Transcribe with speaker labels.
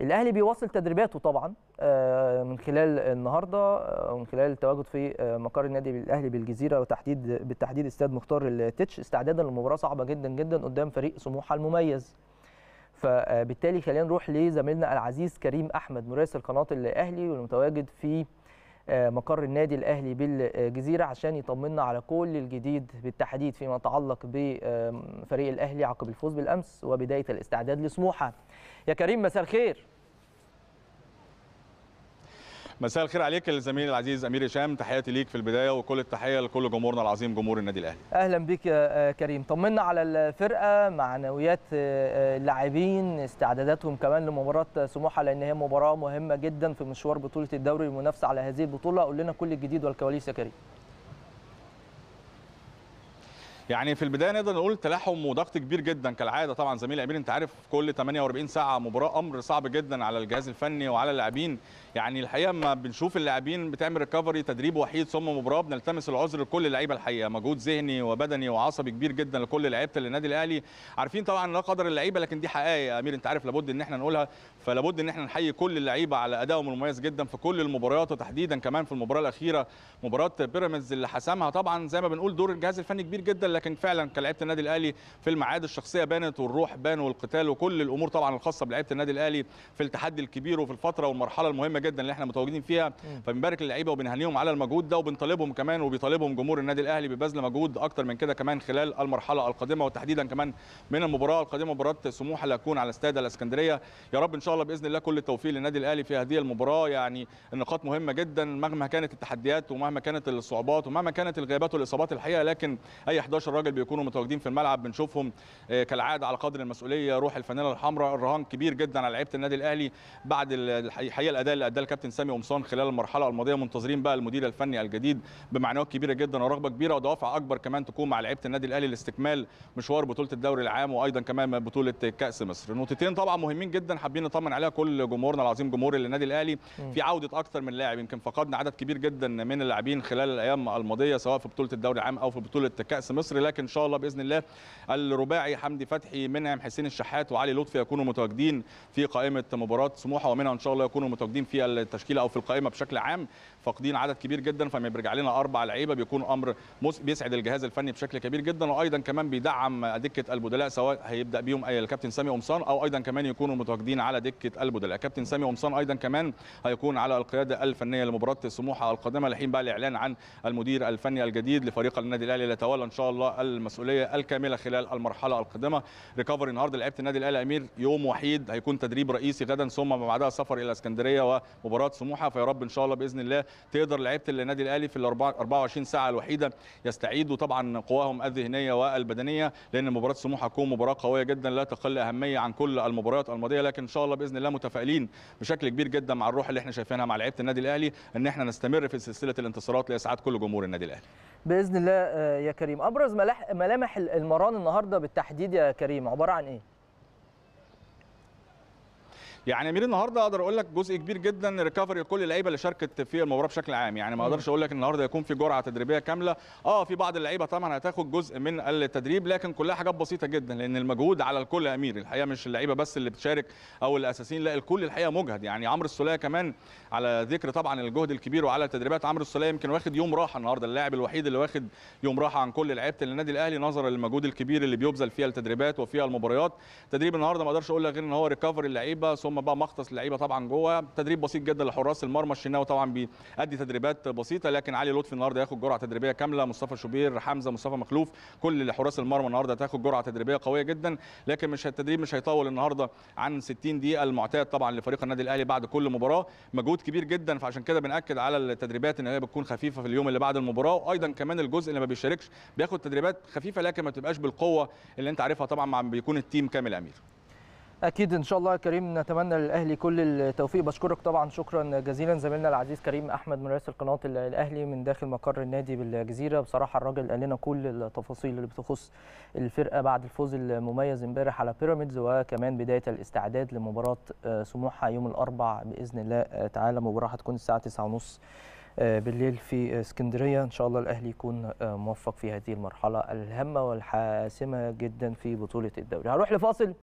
Speaker 1: الاهلي بيواصل تدريباته طبعا آه، من خلال النهارده آه، ومن خلال التواجد في آه، مقر النادي الاهلي بالجزيره وتحديد بالتحديد استاد مختار التتش استعدادا لمباراه صعبه جدا جدا قدام فريق سموحه المميز فبالتالي خلينا نروح لزميلنا العزيز كريم احمد مراسل قناه الاهلي والمتواجد في آه، مقر النادي الاهلي بالجزيره عشان يطمنا على كل الجديد بالتحديد فيما يتعلق بفريق الاهلي عقب الفوز بالامس وبدايه الاستعداد لسموحه. يا كريم مساء الخير.
Speaker 2: مساء الخير عليك الزميل العزيز امير هشام تحياتي ليك في البدايه وكل التحيه لكل جمهورنا العظيم جمهور النادي الاهلي
Speaker 1: اهلا بك يا آه، كريم طمنا على الفرقه معنويات آه، آه، اللاعبين استعداداتهم كمان لمباراه سموحه لان هي مباراه مهمه جدا في مشوار بطوله الدوري المنافسه على هذه البطوله قول لنا كل الجديد والكواليس يا كريم
Speaker 2: يعني في البدايه نقدر نقول تلاحم وضغط كبير جدا كالعاده طبعا زميل امير انت عارف كل 48 ساعه مباراه امر صعب جدا على الجهاز الفني وعلى اللاعبين يعني الحقيقه ما بنشوف اللاعبين بتعمل ريكفري تدريب وحيد ثم مباراه بنلتمس العذر لكل اللعيبه الحقيقه مجهود ذهني وبدني وعصبي كبير جدا لكل لعيبه النادي الاهلي عارفين طبعا لا قدر اللعيبه لكن دي حقائق امير انت عارف لابد ان احنا نقولها فلابد ان احنا نحيي كل اللعيبه على ادائهم المميز جدا في كل المباريات وتحديدا كمان في المباراه الاخيره مباراه بيراميدز اللي حسمها طبعا زي ما بنقول دور الجهاز الفني كبير جدا لكن فعلا كلعيبه النادي الاهلي في المعاد الشخصيه بانت والروح بان والقتال وكل الامور طبعا الخاصه بلعيبه النادي الاهلي في التحدي الكبير وفي الفتره والمرحله المهمه جدا اللي احنا متواجدين فيها فبنبارك للعيبه وبنهنيهم على المجهود ده وبنطالبهم كمان وبيطالبهم جمهور النادي الاهلي ببذل مجهود اكتر من كده كمان خلال المرحله القادمه وتحديدا كمان من المباراه القادمه مباراه سموحه اللي هتكون على استاد الاسكندريه يا رب ان شاء الله باذن الله كل التوفيق للنادي الاهلي في هذه المباراه يعني النقاط مهمه جدا مهما كانت التحديات ومهما كانت الصعوبات ومهما كانت الغيابات والاصابات الحقيقه لكن اي 11 11 راجل بيكونوا متواجدين في الملعب بنشوفهم آه، كالعاده على قدر المسؤوليه روح الفانيله الحمراء الرهان كبير جدا على لعيبه النادي الاهلي بعد الحقيقه الاداء اللي اداه الكابتن سامي قمصان خلال المرحله الماضيه منتظرين بقى المدير الفني الجديد بمعنويات كبيره جدا ورغبه كبيره ودوافع اكبر كمان تكون مع لعيبه النادي الاهلي لاستكمال مشوار بطوله الدوري العام وايضا كمان بطوله كاس مصر نقطتين طبعا مهمين جدا حابين نطمن عليها كل جمهورنا العظيم جمهور النادي الاهلي في عوده اكثر من لاعب يمكن فقدنا عدد كبير جدا من اللاعبين خلال الايام الماضيه سواء في بطوله الدوري العام او في بطوله كاس مصر مصر لكن ان شاء الله باذن الله الرباعي حمدي فتحي منعم حسين الشحات وعلي لطفي يكونوا متواجدين في قائمه مباراه سموحه ومنها ان شاء الله يكونوا متواجدين في التشكيله او في القائمه بشكل عام فاقدين عدد كبير جدا فما بيرجع لنا اربع لعيبه بيكون امر بيسعد الجهاز الفني بشكل كبير جدا وايضا كمان بيدعم دكه البدلاء سواء هيبدا بيهم الكابتن سامي قمصان او ايضا كمان يكونوا متواجدين على دكه البدلاء كابتن سامي قمصان ايضا كمان هيكون على القياده الفنيه لمباراه سموحه القادمه لحين بقى الاعلان عن المدير الفني الجديد لفريق النادي الاهلي يتولى ان شاء الله الله المسؤوليه الكامله خلال المرحله القادمه ريكفري النهارده لعيبه النادي الاهلي امير يوم وحيد هيكون تدريب رئيسي غدا ثم ما بعدها سفر الى اسكندريه ومباراه سموحه فيا رب ان شاء الله باذن الله تقدر لعيبه النادي الاهلي في ال 24 ساعه الوحيده يستعيدوا طبعا قواهم الذهنيه والبدنيه لان مباراه سموحه تكون مباراه قويه جدا لا تقل اهميه عن كل المباريات الماضيه لكن ان شاء الله باذن الله متفائلين بشكل كبير جدا مع الروح اللي احنا شايفينها مع لعيبه النادي الاهلي ان احنا نستمر في سلسله الانتصارات لاسعاد كل جمهور النادي الاهلي
Speaker 1: باذن الله آه، يا كريم ابرز ملامح المران النهارده بالتحديد يا كريم عباره عن ايه؟
Speaker 2: يعني امير النهارده اقدر اقول لك جزء كبير جدا ريكفري لكل اللعيبه اللي شاركت في المباراه بشكل عام يعني ما اقدرش اقول لك النهارده يكون في جرعه تدريبيه كامله اه في بعض اللعيبه طبعا هتاخد جزء من التدريب لكن كلها حاجات بسيطه جدا لان المجهود على الكل يا امير الحقيقه مش اللعيبه بس اللي بتشارك او الاساسيين لا الكل الحقيقه مجهد يعني عمرو السوليه كمان على ذكر طبعا الجهد الكبير وعلى التدريبات عمرو السوليه يمكن واخد يوم راحه النهارده اللاعب الوحيد اللي واخد يوم راحه عن كل لعيبه النادي الاهلي نظرا للمجهود الكبير اللي بيبذل فيها التدريبات وفيها المباريات تدريب النهارده ما اقدرش اقول لك غير ان هو ريكفري اللعيبه ثم هم بقى مختص اللعيبه طبعا جوه تدريب بسيط جدا لحراس المرمى الشناوي طبعا بيأدي تدريبات بسيطه لكن علي لطفي النهارده هياخد جرعه تدريبيه كامله مصطفى شوبير حمزه مصطفى مخلوف كل حراس المرمى النهارده هتاخد جرعه تدريبيه قويه جدا لكن مش التدريب مش هيطول النهارده عن 60 دقيقه المعتاد طبعا لفريق النادي الاهلي بعد كل مباراه مجهود كبير جدا فعشان كده بناكد على التدريبات ان هي بتكون خفيفه في اليوم اللي بعد المباراه وايضا كمان الجزء اللي ما بيشاركش بياخد تدريبات خفيفه لكن ما تبقاش بالقوه اللي انت عارفها طبعا مع بيكون التيم كامل امير
Speaker 1: اكيد ان شاء الله يا كريم نتمنى للاهلي كل التوفيق بشكرك طبعا شكرا جزيلا زميلنا العزيز كريم احمد من رئيس القناه الاهلي من داخل مقر النادي بالجزيره بصراحه الراجل قال لنا كل التفاصيل اللي بتخص الفرقه بعد الفوز المميز امبارح على بيراميدز وكمان بدايه الاستعداد لمباراه آه، سموحه يوم الاربعاء باذن الله آه، تعالى مباراه هتكون الساعه 9:30 آه، بالليل في اسكندريه ان شاء الله الاهلي يكون موفق في هذه المرحله الهامه والحاسمه جدا في بطوله الدوري هروح لفاصل